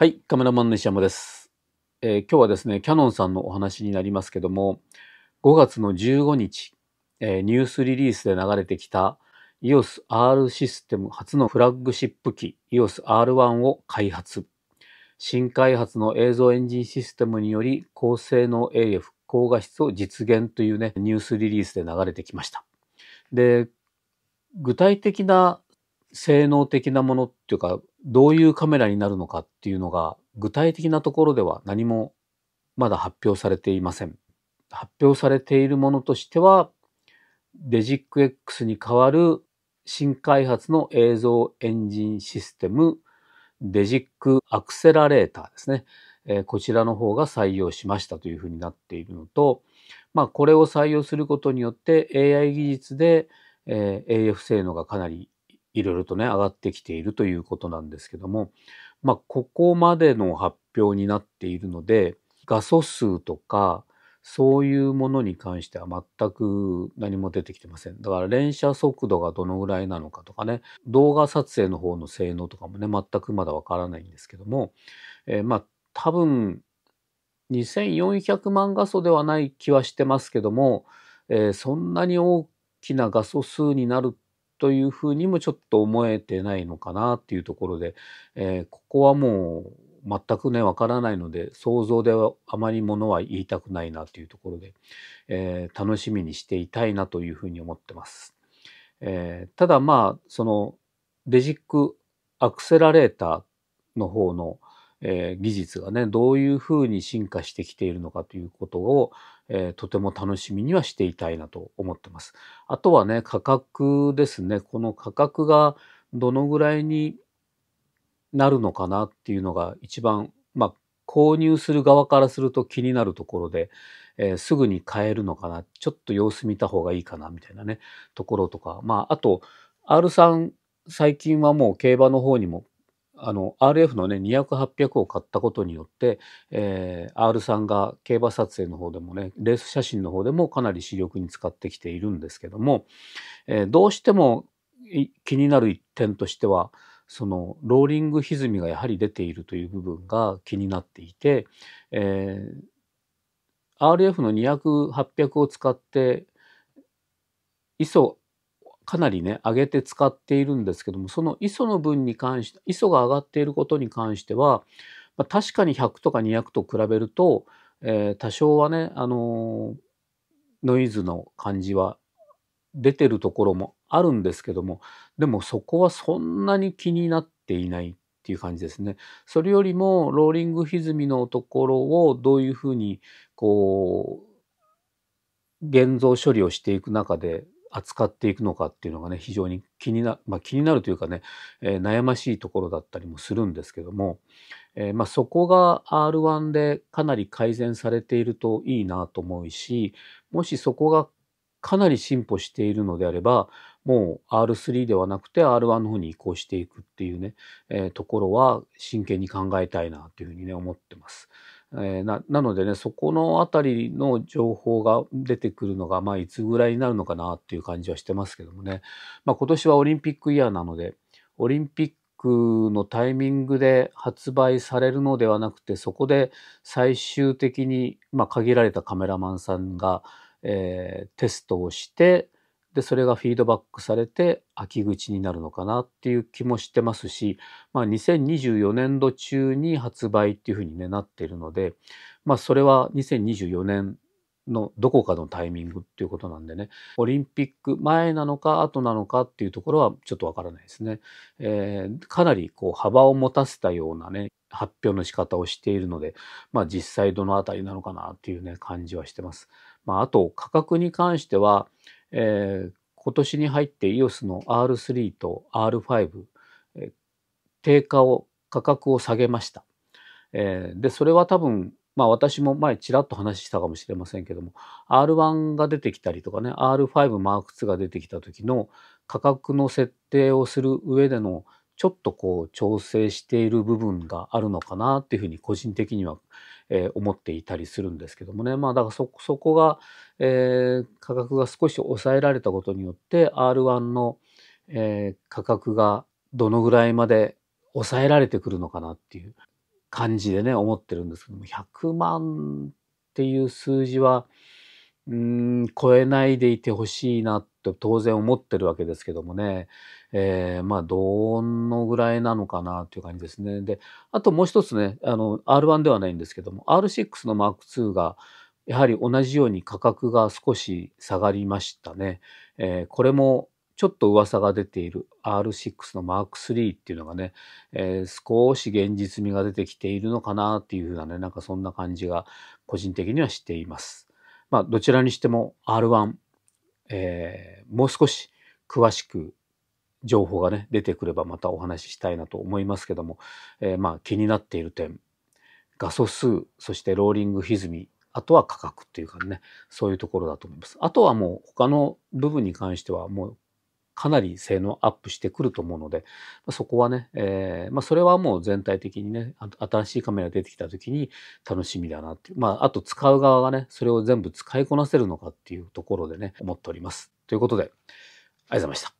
はい、カメラマンの石山です、えー、今日はですね、キャノンさんのお話になりますけども、5月の15日、えー、ニュースリリースで流れてきた EOS R システム初のフラッグシップ機 EOS R1 を開発。新開発の映像エンジンシステムにより高性能 AF、高画質を実現というね、ニュースリリースで流れてきました。で、具体的な性能的なものっていうか、どういうカメラになるのかっていうのが、具体的なところでは何もまだ発表されていません。発表されているものとしては、デジック X に代わる新開発の映像エンジンシステム、デジックアクセラレーターですね。えー、こちらの方が採用しましたというふうになっているのと、まあ、これを採用することによって AI 技術で、えー、AF 性能がかなりいろいろとね、上がってきているということなんですけども、まあ、ここまでの発表になっているので、画素数とか、そういうものに関しては全く何も出てきてません。だから連写速度がどのぐらいなのかとかね、動画撮影の方の性能とかもね、全くまだわからないんですけども、えー、まあ、多分、2400万画素ではない気はしてますけども、えー、そんなに大きな画素数になるというふうにもちょっと思えてないのかなっていうところで、えー、ここはもう全くねわからないので想像ではあまりものは言いたくないなというところで、えー、楽しみにしていたいなというふうに思ってます。えー、ただまあそのデジックアクセラレーターの方の、えー、技術がねどういうふうに進化してきているのかということを、えー、とても楽しみにはしていたいなと思ってます。あとはね、価格ですね。この価格がどのぐらいになるのかなっていうのが一番、まあ、購入する側からすると気になるところで、えー、すぐに買えるのかな、ちょっと様子見た方がいいかな、みたいなね、ところとか。まあ、あと、R さん、最近はもう競馬の方にもあの RF のね200800を買ったことによって、えー、R さんが競馬撮影の方でもねレース写真の方でもかなり視力に使ってきているんですけども、えー、どうしても気になる一点としてはそのローリング歪みがやはり出ているという部分が気になっていて、えー、RF の200800を使って ISO かなりね、上げて使っているんですけども、その磯の分に関して、磯が上がっていることに関しては、まあ、確かに100とか200と比べると、えー、多少はね、あのー、ノイズの感じは出てるところもあるんですけども、でもそこはそんなに気になっていないっていう感じですね。それよりも、ローリング歪みのところをどういうふうに、こう、現像処理をしていく中で扱っていくのかっていうのがね非常に気にな,、まあ、気になるというかね、えー、悩ましいところだったりもするんですけども、えー、まあ、そこが R1 でかなり改善されているといいなと思うしもしそこがかなり進歩しているのであればもう R3 ではなくて R1 の方に移行していくっていうね、えー、ところは真剣に考えたいなというふうにね思ってます。えー、ななのでねそこの辺りの情報が出てくるのが、まあ、いつぐらいになるのかなっていう感じはしてますけどもね、まあ、今年はオリンピックイヤーなのでオリンピックのタイミングで発売されるのではなくてそこで最終的に、まあ、限られたカメラマンさんが、えー、テストをしてでそれがフィードバックされて秋口になるのかなっていう気もしてますし、まあ、2024年度中に発売っていうふうに、ね、なっているので、まあ、それは2024年のどこかのタイミングっていうことなんでねオリンピック前なのか後なのかっていうところはちょっとわからないですね、えー、かなりこう幅を持たせたようなね発表の仕方をしているので、まあ、実際どの辺りなのかなっていうね感じはしてます、まあ、あと価格に関してはえー、今年に入って EOS の R3 と R5、えー、定価を価格を下げました。えー、でそれは多分まあ私も前ちらっと話したかもしれませんけども R1 が出てきたりとかね R5M2 が出てきた時の価格の設定をする上でのちょっとこう調整している部分があるのかなっていうふうに個人的にはえー、思っていたりするんですけどもねまあだからそこが、えー、価格が少し抑えられたことによって R1 の、えー、価格がどのぐらいまで抑えられてくるのかなっていう感じでね思ってるんですけども100万っていう数字はうん、超えないでいてほしいなと当然思ってるわけですけどもね、えー、まあ、どのぐらいなのかなという感じですね。で、あともう一つね、あの、R1 ではないんですけども、R6 の M2 が、やはり同じように価格が少し下がりましたね。えー、これもちょっと噂が出ている R6 の M3 っていうのがね、えー、少し現実味が出てきているのかなっていうふうなね、なんかそんな感じが個人的にはしています。まあ、どちらにしても R1、えー、もう少し詳しく情報がね、出てくればまたお話ししたいなと思いますけども、えー、まあ、気になっている点、画素数、そしてローリング歪み、あとは価格っていうかね、そういうところだと思います。あとはもう他の部分に関してはもうかなり性能アップしてくると思うので、まそこはね、えー、まあ、それはもう全体的にね、新しいカメラ出てきた時に楽しみだなっていう。まあ、あと使う側がね、それを全部使いこなせるのかっていうところでね、思っております。ということで、ありがとうございました。